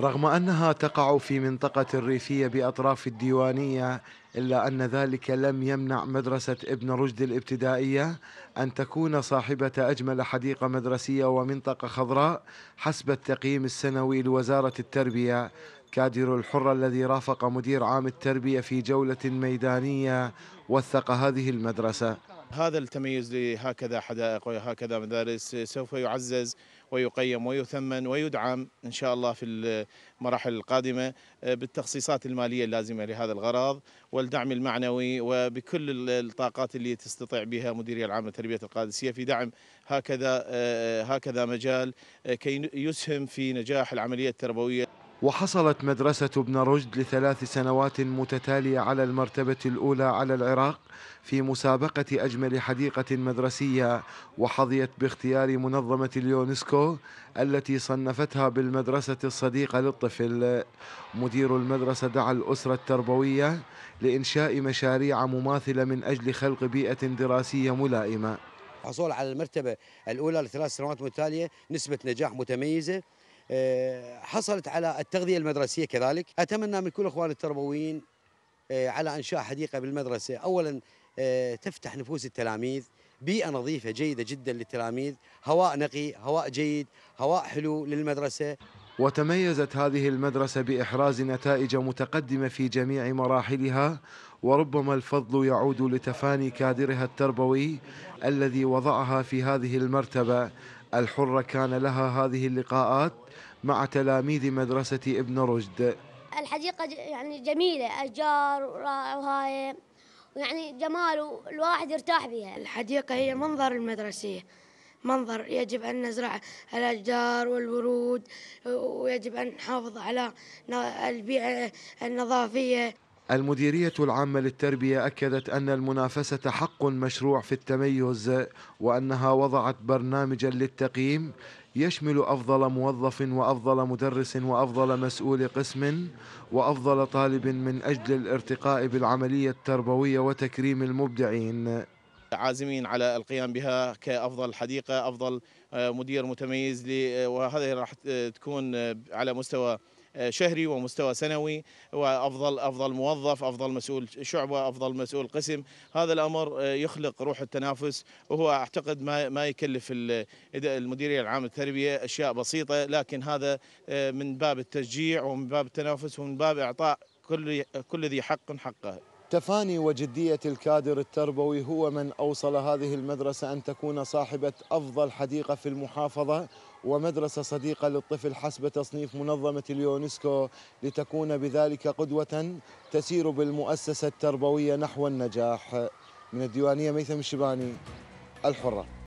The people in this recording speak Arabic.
رغم أنها تقع في منطقة ريفية بأطراف الديوانية إلا أن ذلك لم يمنع مدرسة ابن رشد الابتدائية أن تكون صاحبة أجمل حديقة مدرسية ومنطقة خضراء حسب التقييم السنوي لوزارة التربية كادر الحرة الذي رافق مدير عام التربية في جولة ميدانية وثق هذه المدرسة هذا التميز لهكذا حدائق وهكذا مدارس سوف يعزز ويقيم ويثمن ويدعم إن شاء الله في المراحل القادمة آه، بالتخصيصات المالية اللازمة لهذا الغرض والدعم المعنوي وبكل الطاقات اللي تستطيع بها مديرية العامة لتربية القادسية في دعم هكذا آه، آه، هكذا مجال كي يسهم في نجاح العملية التربوية وحصلت مدرسة ابن رشد لثلاث سنوات متتالية على المرتبة الأولى على العراق في مسابقة أجمل حديقة مدرسية وحظيت باختيار منظمة اليونسكو التي صنفتها بالمدرسة الصديقة للطفل مدير المدرسة دعا الأسرة التربوية لإنشاء مشاريع مماثلة من أجل خلق بيئة دراسية ملائمة حصول على المرتبة الأولى لثلاث سنوات متتالية نسبة نجاح متميزة آه، حصلت على التغذية المدرسية كذلك أتمنى من كل أخوان التربويين آه، على إنشاء حديقة بالمدرسة أولا آه، تفتح نفوس التلاميذ بيئة نظيفة جيدة جدا للتلاميذ هواء نقي هواء جيد هواء حلو للمدرسة وتميزت هذه المدرسة بإحراز نتائج متقدمة في جميع مراحلها وربما الفضل يعود لتفاني كادرها التربوي الذي وضعها في هذه المرتبة الحرة كان لها هذه اللقاءات مع تلاميذ مدرسة ابن رشد الحديقة يعني جميلة أشجار وهاي يعني جمال والواحد يرتاح بها الحديقة هي منظر المدرسية منظر يجب أن نزرع الأشجار والورود ويجب أن نحافظ على البيئة النظافية المديرية العامة للتربية أكدت أن المنافسة حق مشروع في التميز وأنها وضعت برنامجا للتقييم يشمل أفضل موظف وأفضل مدرس وأفضل مسؤول قسم وأفضل طالب من أجل الارتقاء بالعملية التربوية وتكريم المبدعين عازمين على القيام بها كافضل حديقه افضل آه، مدير متميز وهذه راح تكون آه، على مستوى شهري ومستوى سنوي وافضل افضل موظف افضل مسؤول شعبه افضل مسؤول قسم هذا الامر آه، يخلق روح التنافس وهو اعتقد ما ما يكلف المديريه العامه للتربيه اشياء بسيطه لكن هذا آه، من باب التشجيع ومن باب التنافس ومن باب اعطاء كل كل ذي حق حقه تفاني وجدية الكادر التربوي هو من أوصل هذه المدرسة أن تكون صاحبة أفضل حديقة في المحافظة ومدرسة صديقة للطفل حسب تصنيف منظمة اليونسكو لتكون بذلك قدوة تسير بالمؤسسة التربوية نحو النجاح من الديوانية ميثم الشباني الحرة